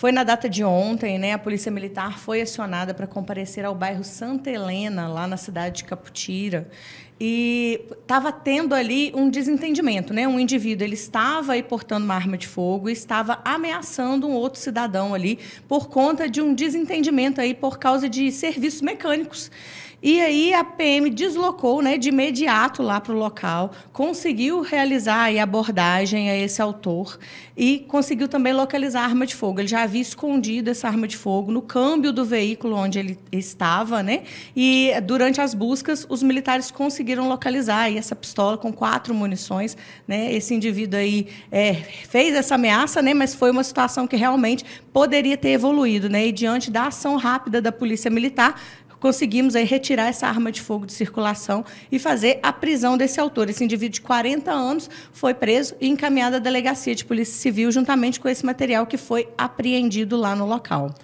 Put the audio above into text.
Foi na data de ontem, né? A Polícia Militar foi acionada para comparecer ao bairro Santa Helena, lá na cidade de Caputira. E estava tendo ali um desentendimento, né? Um indivíduo, ele estava aí portando uma arma de fogo e estava ameaçando um outro cidadão ali por conta de um desentendimento aí por causa de serviços mecânicos. E aí a PM deslocou, né, de imediato lá para o local, conseguiu realizar a abordagem a esse autor e conseguiu também localizar a arma de fogo. Ele já havia escondido essa arma de fogo no câmbio do veículo onde ele estava, né? E durante as buscas, os militares conseguiram localizar essa pistola com quatro munições, né? Esse indivíduo aí é, fez essa ameaça, né? Mas foi uma situação que realmente poderia ter evoluído, né? E diante da ação rápida da polícia militar, conseguimos aí retirar essa arma de fogo de circulação e fazer a prisão desse autor. Esse indivíduo de 40 anos foi preso e encaminhado à delegacia de polícia civil juntamente com esse material que foi apreendido lá no local.